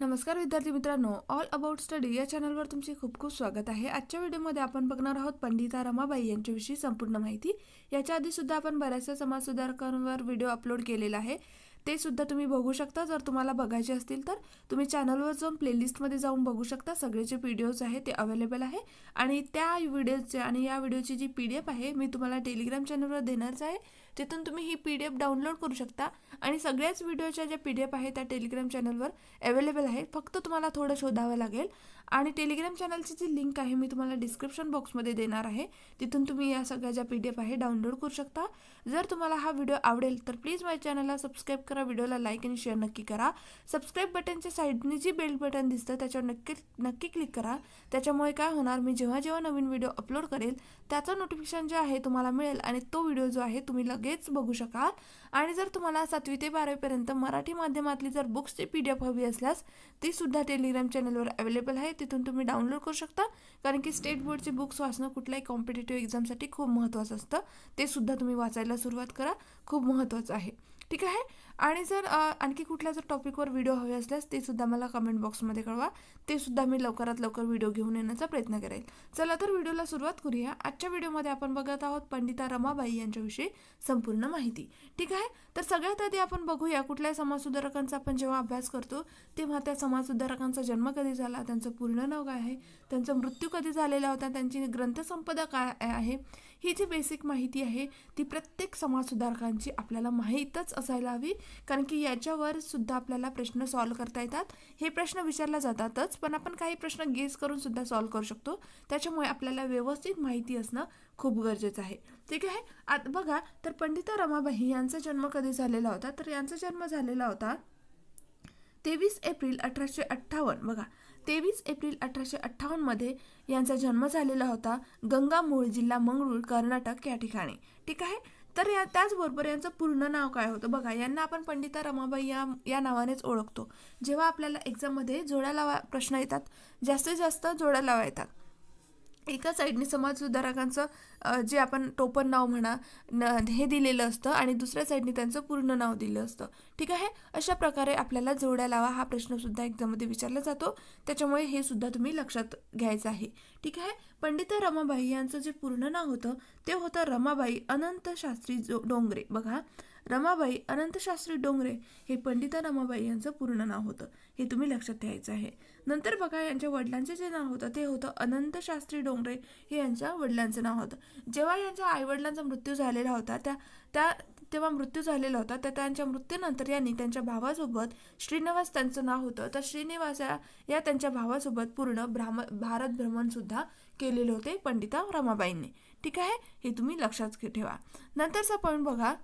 नमस्कार विद्यार्थी मित्रांनो ऑल अबाउट स्टडी या चॅनलवर तुमचे खूप खूप स्वागत आहे आजच्या व्हिडिओमध्ये आपण बघणार आहोत पंडिता रमाबाई यांच्याविषयी संपूर्ण माहिती याच्या आधी सुद्धा आपण बऱ्याचशा समाजसुधारकांवर व्हिडिओ अपलोड केलेला आहे ते सुद्धा तुम्ही बघू शकता जर तुम्हाला बघायचे असतील तर तुम्ही चॅनलवर जाऊन प्लेलिस्टमध्ये जाऊन बघू शकता सगळे जे व्हिडिओज आहे ते अवेलेबल आहे आणि त्या व्हिडिओचे आणि या व्हिडिओची जी पी डी एफ आहे मी तुम्हाला टेलिग्राम चॅनलवर देणारच आहे तिथून तुम्ही ही पी डी एफ डाउनलोड करू शकता आणि सगळ्याच व्हिडिओच्या ज्या पी डी एफ आहे त्या टेलिग्राम चॅनलवर अवेलेबल आहे फक्त तुम्हाला थोडं शोधावं लागेल आणि टेलिग्राम चॅनलची जी लिंक आहे मी तुम्हाला डिस्क्रिप्शन बॉक्समध्ये देणार आहे तिथून तुम्ही या सगळ्या ज्या पी डी एफ आहे डाउनलोड करू शकता जर तुम्हाला हा व्हिडिओ आवडेल तर प्लीज माझ्या चॅनलला सबस्क्राईब करा व्हिडिओला लाईक आणि शेअर नक्की करा सबस्क्राईब बटनच्या साईडने जी बेल बटन दिसतं त्याच्यावर नक्की नक्की क्लिक करा त्याच्यामुळे काय होणार मी जेव्हा जेव्हा नवीन व्हिडिओ अपलोड करेल त्याचं नोटिफिकेशन जे आहे तुम्हाला मिळेल आणि तो व्हिडिओ जो आहे तुम्ही लगेच लगेच बघू शकाल आणि जर तुम्हाला सातवी ते बारावीपर्यंत मराठी माध्यमातली जर बुक्सची पी डी एफ हवी असल्यास ती सुद्धा टेलिग्राम चॅनलवर अवेलेबल आहे तिथून तुम्ही डाउनलोड करू शकता कारण की स्टेट बोर्डचे बुक्स वाचणं कुठल्याही कॉम्पिटेटिव्ह एक्झामसाठी खूप महत्त्वाचं असतं ते सुद्धा तुम्ही वाचायला सुरुवात करा खूप महत्त्वाचं आहे ठीक आहे आणि जर आणखी कुठल्या जर टॉपिकवर व्हिडिओ हवे असल्यास ते सुद्धा मला कमेंट बॉक्समध्ये कळवा ते सुद्धा मी लवकरात लवकर व्हिडिओ घेऊन येण्याचा प्रयत्न करेल चला तर व्हिडिओला सुरुवात करूया आजच्या व्हिडिओमध्ये आपण बघत आहोत पंडिता रमाबाई यांच्याविषयी संपूर्ण माहिती ठीक आहे तर सगळ्यात आधी आपण बघूया कुठल्या समाजसुधारकांचा आपण जेव्हा अभ्यास करतो तेव्हा त्या समाजसुधारकांचा जन्म कधी झाला त्यांचं पूर्ण नाव काय आहे त्यांचा मृत्यू कधी झालेला होता त्यांची ग्रंथसंपदा काय आहे ही जी बेसिक माहिती आहे ती प्रत्येक समाजसुधारकांची आपल्याला माहीतच असायला हवी कारण की याच्यावर सुद्धा आपल्याला प्रश्न सॉल्व करता येतात हे प्रश्न विचारला जातातच पण आपण काही प्रश्न गेस करून सुद्धा सॉल्व करू शकतो त्याच्यामुळे आपल्याला व्यवस्थित माहिती असणं खूप गरजेचं आहे ठीक आहे आत बघा तर पंडिता रमाबाई यांचा जन्म कधी झालेला होता तर यांचा जन्म झालेला होता तेवीस एप्रिल अठराशे अठ्ठावन्न बघा तेवीस एप्रिल अठराशे अठ्ठावन्नमध्ये यांचा जन्म झालेला होता गंगामूळ जिल्हा मंगळूर कर्नाटक या ठिकाणी ठीक आहे तर या त्याचबरोबर यांचं पूर्ण नाव काय होतं बघा यांना आपण पंडिता रमाबाई या या नावानेच ओळखतो जेव्हा आपल्याला एक्झाममध्ये जोड्या लावा प्रश्न येतात जास्तीत जास्त जोड्या लावा येतात एका साईडने समाजसुधारकांचं जे आपण टोपण नाव म्हणा न हे दिलेलं असतं आणि दुसऱ्या साईडने त्यांचं पूर्ण नाव दिलं असतं ठीक आहे अशा प्रकारे आपल्याला जोड्या लावा हा प्रश्नसुद्धा एक्झाममध्ये विचारला जातो त्याच्यामुळे हे सुद्धा तुम्ही लक्षात घ्यायचं आहे ठीक आहे पंडित रमाबाई यांचं जे पूर्ण नाव होतं ते होतं रमाबाई अनंत शास्त्री जो डोंगरे बघा रमाबाई अनंतशास्त्री डोंगरे हे पंडिता रमाबाई यांचं पूर्ण नाव होतं हे तुम्ही लक्षात ठेवायचं आहे नंतर बघा यांच्या वडिलांचं जे नाव होतं ते होतं अनंतशास्त्री डोंगरे हे यांच्या वडिलांचं नाव होतं जेव्हा यांच्या आईवडिलांचा मृत्यू झालेला होता त्या त्या तेव्हा मृत्यू झालेला होता तर त्यांच्या मृत्यूनंतर यांनी त्यांच्या भावासोबत श्रीनिवास त्यांचं नाव होतं तर श्रीनिवास या त्यांच्या भावासोबत पूर्ण भ्राम भारत भ्रमणसुद्धा केलेले होते पंडिता रमाबाईंनी ठीक आहे हे तुम्ही लक्षात ठेवा नंतरचा पॉईंट बघा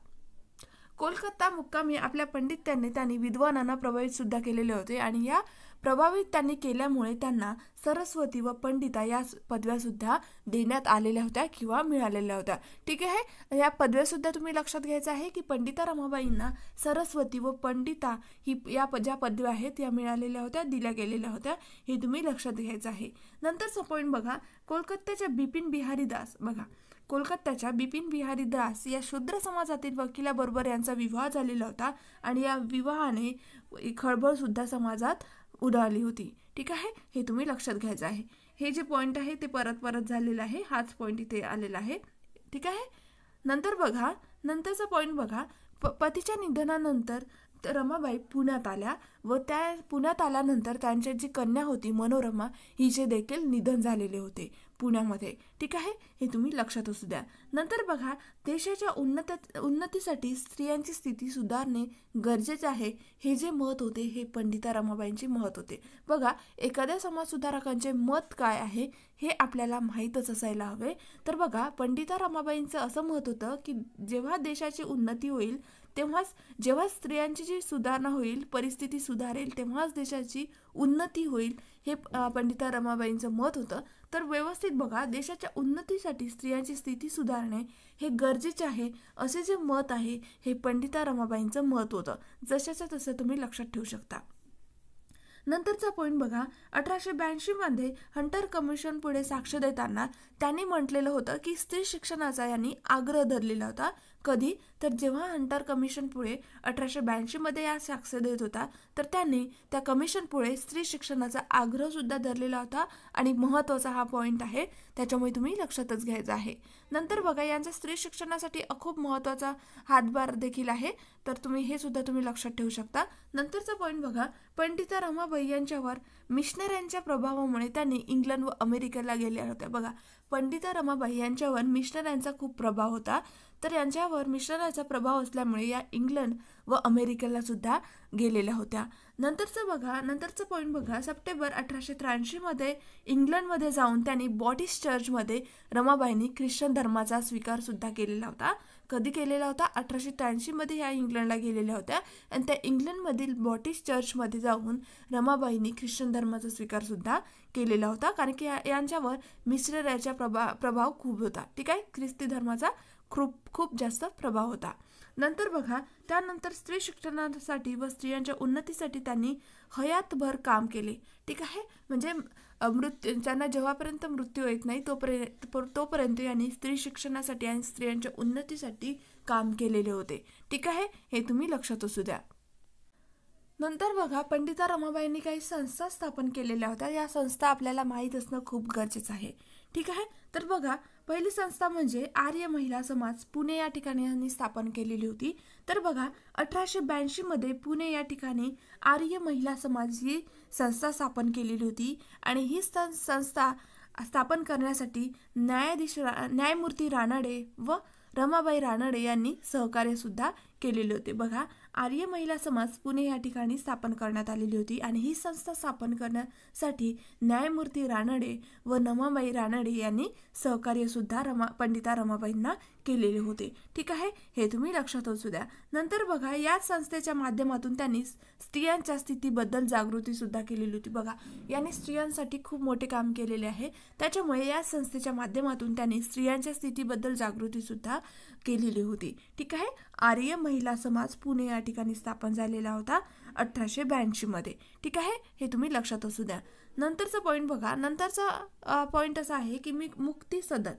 कोलकाता मुक्कामी आपल्या पंडित्यांनी त्यांनी विद्वानांना प्रभावित सुद्धा केलेले होते आणि या प्रभावित त्यांनी केल्यामुळे त्यांना सरस्वती व पंडिता या पदव्यासुद्धा देण्यात आलेल्या होत्या किंवा मिळालेल्या होत्या ठीक आहे या पदव्यासुद्धा तुम्ही लक्षात घ्यायचं आहे की पंडिता रमाबाईंना सरस्वती व पंडिता ही या ज्या पदव्या आहेत या मिळालेल्या होत्या दिल्या गेलेल्या होत्या हे तुम्ही लक्षात घ्यायचं आहे नंतरचा पॉईंट बघा कोलकात्याच्या बिपिन बिहारी दास बघा कोलकात्याच्या बिपिन बिहारी दास या शूद्र समाजातील वकिलाबरोबर यांचा विवाह झालेला होता आणि या विवाहाने खळबळसुद्धा समाजात उडाली होती ठीक आहे हे तुम्ही लक्षात घ्यायचं आहे हे जे पॉईंट आहे ते परत परत झालेलं आहे हाच पॉईंट इथे आलेला आहे ठीक आहे नंतर बघा नंतरचा पॉईंट बघा पतीच्या निधनानंतर रमाबाई पुण्यात आल्या व त्या पुण्यात आल्यानंतर त्यांची जी कन्या होती मनोरमा हिचे देखील निधन झालेले होते पुण्यामध्ये ठीक आहे हे तुम्ही लक्षात असू द्या नंतर बघा देशाच्या उन्नत उन्नतीसाठी स्त्रियांची स्थिती सुधारणे गरजेचे आहे हे जे मत होते हे पंडिता रमाबाईंचे मत होते बघा एखाद्या समाजसुधारकांचे मत काय आहे हे आपल्याला माहीतच असायला हवे तर बघा पंडिता रमाबाईंचं असं मत होतं की जेव्हा देशाची उन्नती होईल तेव्हाच जेव्हा स्त्रियांची जी सुधारणा होईल परिस्थिती सुधारेल तेव्हाच देशाची उन्नती होईल हे पंडिता रमाबाईंचं मत होतं तर व्यवस्थित बघा देशाच्या उन्नतीसाठी स्त्रियांची स्थिती सुधारणे हे गरजेचे आहे असे जे मत आहे हे पंडिता रमाबाईंचं मत होतं जशाचं तसं तुम्ही लक्षात ठेवू शकता नंतरचा पॉईंट बघा अठराशे ब्याऐंशीमध्ये हंटर कमिशन पुढे साक्ष देताना त्यांनी म्हटलेलं होतं की स्त्री शिक्षणाचा यांनी आग्रह धरलेला होता कधी तर जेव्हा हंटर कमिशन पुढे अठराशे ब्याऐंशीमध्ये या साक्ष देत होता तर त्यांनी त्या कमिशन पुळे स्त्री शिक्षणाचा आग्रह सुद्धा धरलेला होता आणि महत्त्वाचा हा पॉईंट आहे त्याच्यामुळे तुम्ही लक्षातच घ्यायचा आहे नंतर बघा यांचा स्त्री शिक्षणासाठी खूप महत्त्वाचा हातभार देखील आहे तर तुम्ही हे सुद्धा तुम्ही लक्षात ठेवू शकता नंतरचा पॉईंट बघा पंडिता रमाबाई यांच्यावर मिशनऱ्यांच्या प्रभावामुळे त्यांनी इंग्लंड व अमेरिकेला गेल्या होत्या बघा पंडिता रमाबाई यांच्यावर मिशनऱ्यांचा खूप प्रभाव होता तर यांच्यावर यांचा प्रभाव असल्यामुळे या इंग्लंड व अमेरिकेला सुद्धा गेलेल्या होत्या नंतरचं बघा नंतरचं पॉईंट बघा सप्टेंबर अठराशे त्र्याऐंशीमध्ये इंग्लंडमध्ये जाऊन त्यांनी बॉटिस चर्चमध्ये रमाबाईंनी ख्रिश्चन धर्माचा स्वीकारसुद्धा केलेला होता कधी केलेला होता अठराशे त्र्याऐंशीमध्ये ह्या इंग्लंडला गेलेल्या होत्या आणि त्या इंग्लंडमधील बॉटिस चर्चमध्ये जाऊन रमाबाईंनी ख्रिश्चन धर्माचा स्वीकारसुद्धा केलेला होता कारण की यांच्यावर मिश्रराचा प्रभा प्रभाव खूप होता ठीक आहे ख्रिस्ती धर्माचा खूप खूप जास्त प्रभाव होता नंतर बघा त्यानंतर स्त्री शिक्षणासाठी व स्त्रियांच्या उन्नतीसाठी त्यांनी हयातभर काम केले ठीक आहे म्हणजे मृत्यू त्यांना जेव्हापर्यंत मृत्यू येत नाही तोपर्यंत तोपर्यंत यांनी स्त्री शिक्षणासाठी आणि स्त्रियांच्या उन्नतीसाठी काम केलेले होते ठीक आहे हे तुम्ही लक्षात असू द्या नंतर बघा पंडिता रमाबाईंनी काही संस्था स्थापन केलेल्या होत्या या संस्था आपल्याला माहीत असणं खूप गरजेचं आहे ठीक आहे तर बघा पहिली संस्था म्हणजे आर्य महिला समाज पुणे या ठिकाणी यांनी स्थापन केलेली होती तर बघा अठराशे ब्याऐंशीमध्ये पुणे या ठिकाणी आर्य महिला समाज ही संस्था स्थापन केलेली होती आणि ही संस्था स्थापन करण्यासाठी न्यायाधीश रा न्यायमूर्ती रानडे व रमाबाई रानडे यांनी सहकार्यसुद्धा केलेले होते बघा आर्य महिला समाज पुणे या ठिकाणी स्थापन करण्यात आलेली होती आणि ही संस्था स्थापन करण्यासाठी न्यायमूर्ती रानडे व नमाबाई रानडे यांनी सहकार्यसुद्धा रमा पंडिता रमाबाईंना केलेले होते ठीक आहे हे तुम्ही लक्षात असू द्या नंतर बघा याच संस्थेच्या माध्यमातून त्यांनी स्त्रियांच्या स्थितीबद्दल जागृतीसुद्धा केलेली होती बघा यांनी स्त्रियांसाठी खूप मोठे काम केलेले आहे त्याच्यामुळे या संस्थेच्या माध्यमातून त्यांनी स्त्रियांच्या स्थितीबद्दल जागृतीसुद्धा केलेली होती ठीक आहे आर्य महिला समाज पुणे या ठिकाणी स्थापन झालेला होता अठराशे ब्याऐंशीमध्ये ठीक आहे हे तुम्ही लक्षात असू द्या नंतरचा पॉईंट बघा नंतरचा पॉईंट असा आहे की मी मुक्ती सदन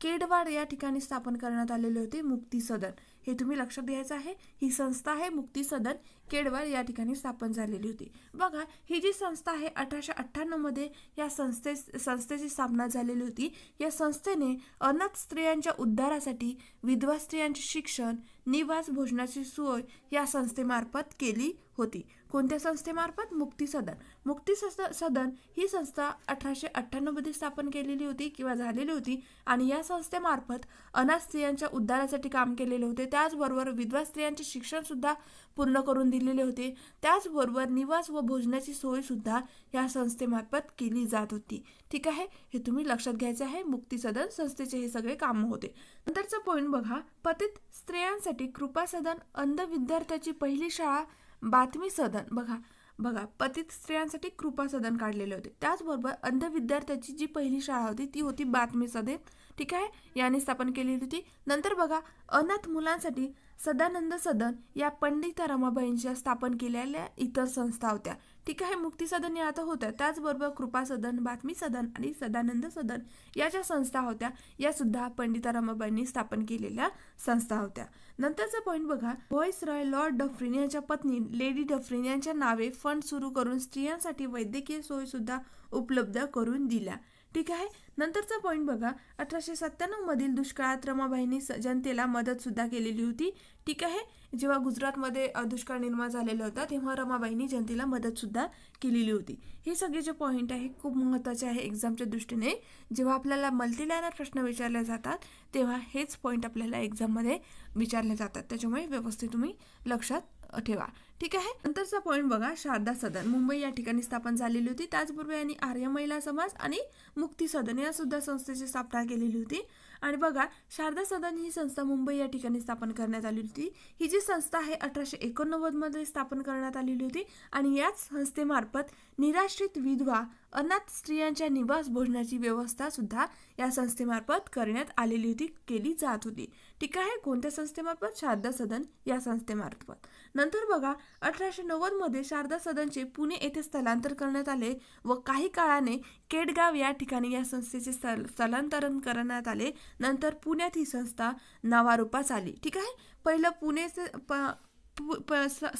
केडवाड या ठिकाणी स्थापन करण्यात आलेले होते मुक्ती सदन हे तुम्ही लक्षात द्यायचं आहे ही संस्था आहे मुक्ती सदन केडवळ या ठिकाणी स्थापन झालेली होती बघा ही जी संस्था आहे अठराशे अठ्ठ्याण्णवमध्ये या संस्थे संस्थेची स्थापना झालेली होती या संस्थेने अनाथ स्त्रियांच्या उद्धारासाठी विधवा स्त्रियांचे शिक्षण निवास भोजनाची सोय या संस्थेमार्फत केली होती कोणत्या संस्थेमार्फत मुक्ती सदन मुक्ती सदन ही संस्था अठराशे अठ्ठ्याण्णवमध्ये स्थापन केलेली होती किंवा झालेली होती आणि या संस्थेमार्फत अनाथ स्त्रियांच्या उद्धारासाठी काम केलेले होते त्याचबरोबर विधवा स्त्रियांचे शिक्षणसुद्धा पूर्ण करून दिलेले होते त्याचबरोबर निवास व भोजनाची सोयसुद्धा या संस्थेमार्फत केली जात होती ठीक आहे हे तुम्ही लक्षात घ्यायचे आहे मुक्ती सदन संस्थेचे हे सगळे काम होते नंतरचा पॉईंट बघा पतित स्त्रियांसाठी कृपा सदन अंध विद्यार्थ्याची पहिली शाळा बातमी सदन बघा बघा पतित स्त्रियांसाठी कृपा सदन काढलेले होते त्याचबरोबर अंध विद्यार्थ्याची जी पहिली शाळा होती ती होती बातमी सदन ठीक आहे याने स्थापन केलेली होती नंतर बघा अनाथ मुलांसाठी सदानंद सदन या पंडिता रमाबाईंच्या स्थापन केलेल्या इतर संस्था होत्या ठीक आहे मुक्ती सदन या आता होत्या त्याचबरोबर कृपा सदन बातमी सदन आणि सदानंद सदन या ज्या संस्था होत्या या सुद्धा पंडिता रमाबाईंनी स्थापन केलेल्या संस्था होत्या नंतरचा पॉईंट बघा व्हॉइस रॉय लॉर्ड डफरीन यांच्या पत्नी लेडी डफरीन यांच्या नावे फंड सुरू करून स्त्रियांसाठी वैद्यकीय सुद्धा उपलब्ध करून दिल्या ठीक आहे नंतरचा पॉईंट बघा अठराशे सत्त्याण्णवमधील दुष्काळात रमाबाईंनी जनतेला मदतसुद्धा केलेली होती ठीक आहे जेव्हा गुजरातमध्ये दुष्काळ निर्माण झालेला होता तेव्हा रमाबाईंनी जनतेला मदतसुद्धा केलेली होती हे सगळे जे पॉईंट आहे खूप महत्त्वाचे आहे एक्झामच्या दृष्टीने जेव्हा आपल्याला मल्टीलायनर प्रश्न विचारले जातात तेव्हा हेच पॉईंट आपल्याला एक्झाममध्ये विचारले जातात त्याच्यामुळे व्यवस्थित तुम्ही लक्षात ठेवा ठीक आहे नंतरचा पॉईंट बघा शारदा सदन मुंबई या ठिकाणी स्थापन झालेली होती त्याचबरोबर यांनी आर्य महिला समाज आणि मुक्ती सदन या सुद्धा संस्थेची स्थापना केलेली होती आणि बघा शारदा सदन ही संस्था मुंबई या ठिकाणी स्थापन करण्यात आली होती ही जी संस्था आहे अठराशे एकोणनव्वदमध्ये स्थापन करण्यात आलेली होती आणि याच संस्थेमार्फत निराश्रित विधवा अनाथ स्त्रियांच्या निवास भोजनाची व्यवस्था सुद्धा या संस्थेमार्फत करण्यात आलेली होती केली जात होती ठीक आहे कोणत्या संस्थेमार्फत शारदा सदन या संस्थेमार्फत नंतर बघा अठराशे मध्ये शारदा सदनचे पुणे येथे स्थलांतर करण्यात आले व काही काळाने केडगाव या ठिकाणी या संस्थेचे स्थलांतरण करण्यात आले नंतर पुण्यात ही संस्था नावारूपास आली ठीक आहे पहिलं पुणे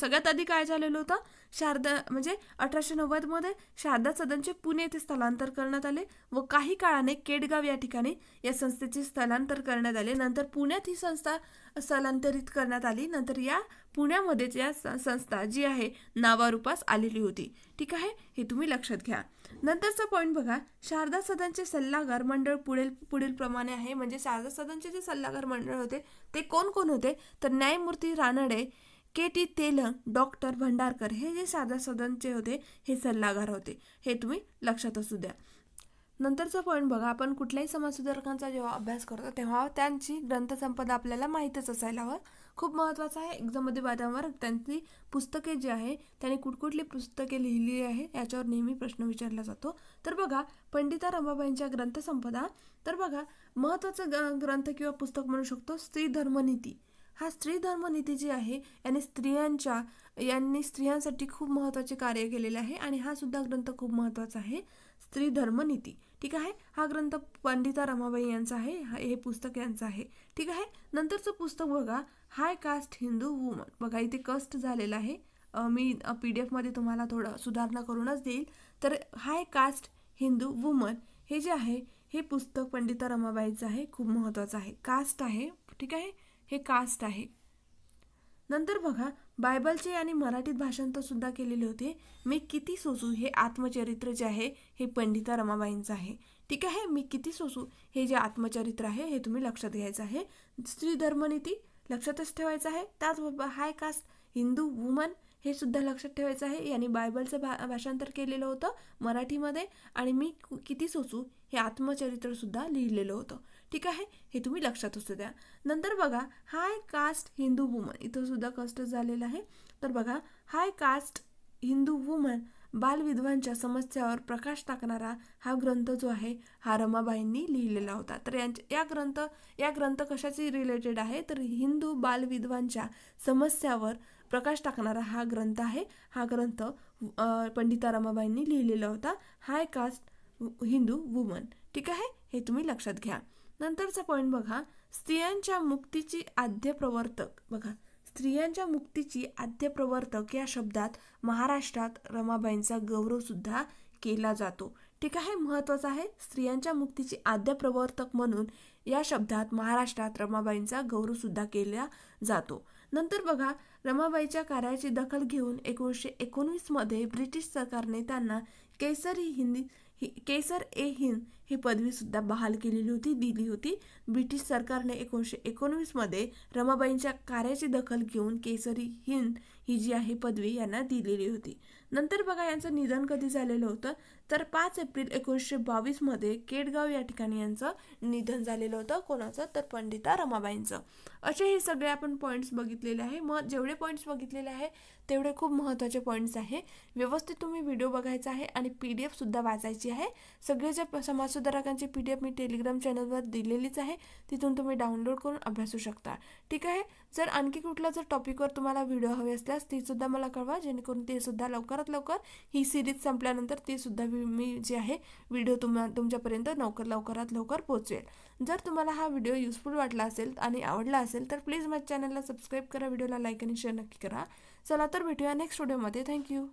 सगळ्यात आधी काय झालेलं होतं शारदा म्हणजे अठराशे नव्वदमध्ये शारदा सदनचे पुणे येथे स्थलांतर करण्यात आले व काही काळाने केडगाव या ठिकाणी या संस्थेचे स्थलांतर करण्यात आले नंतर पुण्यात ही संस्था स्थलांतरित करण्यात आली नंतर या पुण्यामध्येच या संस्था जी आहे नावारूपास आलेली होती ठीक आहे हे तुम्ही लक्षात घ्या नंतरचा पॉईंट बघा शारदा सदनचे सल्लागार मंडळ पुढील पुढील प्रमाणे आहे म्हणजे शारदा सदनचे जे सल्लागार मंडळ होते ते कोण कोण होते तर न्यायमूर्ती Ranade K T Telang doctor Bhandarkar हे जे साधा सदनचे होते हे सल्लागार होते हे तुम्ही लक्षात असू द्या नंतरचा पॉईंट बघा आपण कुठल्याही समाजसुधारकांचा जेव्हा अभ्यास करतो तेव्हा त्यांची ग्रंथसंपदा आपल्याला माहीतच असायला हवं खूप महत्त्वाचं आहे एक्झाममध्ये वादावर त्यांची पुस्तके जी आहे त्यांनी कुठकुठली पुस्तके लिहिली आहे याच्यावर नेहमी प्रश्न विचारला जातो तर बघा पंडिता रमाबाईंच्या ग्रंथसंपदा तर बघा महत्त्वाचं ग्रंथ किंवा पुस्तक म्हणू शकतो स्त्री धर्मनीती हा स्त्री धर्मनीती जी आहे याने स्त्रियांच्या यांनी स्त्रियांसाठी खूप महत्त्वाचे कार्य केलेले आहे आणि हा सुद्धा ग्रंथ खूप महत्त्वाचा आहे स्त्री धर्मनीती ठीक आहे हा ग्रंथ पंडिता रमाबाई यांचा आहे हे पुस्तक यांचं आहे ठीक आहे नंतरचं पुस्तक बघा हाय कास्ट हिंदू वुमन बघा इथे कष्ट झालेला आहे मी पी डी एफमध्ये तुम्हाला थोडं सुधारणा करूनच देईल तर हाय कास्ट हिंदू वुमन हे जे आहे हे पुस्तक पंडिता रमाबाईचं आहे खूप महत्त्वाचं आहे कास्ट आहे ठीक आहे हे कास्ट आहे नंतर बघा बायबलचे आणि मराठीत भाषांतर सुद्धा केलेले होते मी किती सोसू हे आत्मचरित्र जे आहे हे पंडिता रमाबाईंचं आहे ठीक आहे मी किती सोसू हे जे आत्मचरित्र आहे हे तुम्ही लक्षात घ्यायचं आहे स्त्री धर्मनीती लक्षातच ठेवायचं आहे त्याचबरोबर हाय कास्ट हिंदू वुमन हे सुद्धा लक्षात ठेवायचं आहे यांनी बायबलचं भा भाषांतर केलेलं होतं मराठीमध्ये आणि मी किती सोसू हे आत्मचरित्रसुद्धा लिहिलेलं होतं ठीक आहे हे तुम्ही लक्षात असू द्या नंतर बघा हाय कास्ट हिंदू वुमन इथं सुद्धा कष्ट झालेलं आहे तर बघा हाय कास्ट हिंदू वुमन बालविधवांच्या समस्यावर प्रकाश टाकणारा हा ग्रंथ जो आहे हा रमाबाईंनी लिहिलेला होता तर यांचे या ग्रंथ या ग्रंथ कशाशी रिलेटेड आहे तर हिंदू बालविधवांच्या समस्यावर प्रकाश टाकणारा हा ग्रंथ आहे हा ग्रंथ पंडिता रमाबाईंनी लिहिलेला होता हाय कास्ट हिंदू वुमन ठीक आहे हे तुम्ही लक्षात घ्या नंतरचा पॉईंट बघा स्त्रियांच्या मुक्तीची आद्य प्रवर्तक बघा स्त्रियांच्या मुक्तीची आद्य प्रवर्तक या शब्दात महाराष्ट्रात रमाबाईंचा गौरवसुद्धा केला जातो ठीक आहे महत्त्वाचं आहे स्त्रियांच्या मुक्तीची आद्य प्रवर्तक म्हणून या शब्दात महाराष्ट्रात रमाबाईंचा गौरवसुद्धा केला जातो नंतर बघा रमाबाईच्या कार्याची दखल घेऊन एकोणीसशे एकोणवीसमध्ये ब्रिटिश सरकारने त्यांना केसरी ही हिंदी केसर ए हिंद ही पदवीसुद्धा बहाल केलेली होती दिली होती ब्रिटिश सरकारने एकोणीसशे एकोणवीसमध्ये रमाबाईंच्या कार्याची दखल घेऊन केसरी हिंद ही जी आहे पदवी यांना दिलेली होती नंतर बघा यांचं निधन कधी झालेलं होतं तर पाच एप्रिल एकोणीसशे बावीसमध्ये केडगाव या ठिकाणी यांचं निधन झालेलं होतं कोणाचं तर पंडिता रमाबाईंचं असे हे सगळे आपण पॉईंट्स बघितलेले आहे मग जेवढे पॉईंट्स बघितलेले आहे तेवढे खूप महत्त्वाचे पॉईंट्स आहे व्यवस्थित तुम्ही व्हिडिओ बघायचा आहे आणि पी डी एफसुद्धा वाचायची आहे सगळे जे समाज सुधारकांची पी डी एफ मी टेलिग्राम चॅनलवर दिलेलीच आहे तिथून तुम्ही डाउनलोड करून अभ्यासू शकता ठीक आहे जर आणखी कुठला जर टॉपिकवर तुम्हाला व्हिडिओ हवे असल्यास तीसुद्धा मला कळवा जेणेकरून ते सुद्धा लवकरात लवकर ही सिरीज संपल्यानंतर ती सुद्धा मी जे आहे व्हिडिओ तुम्हा तुमच्यापर्यंत लवकर लवकरात लवकर पोहोचवेल जर तुम्हाला हा व्हिडिओ युजफुल वाटला असेल आणि आवडला असेल तर प्लीज माझ्या चॅनलला सबस्क्राईब करा व्हिडिओला लाईक आणि शेअर नक्की करा चला तर भेटूया नेक्स्ट व्हिडिओमध्ये थँक्यू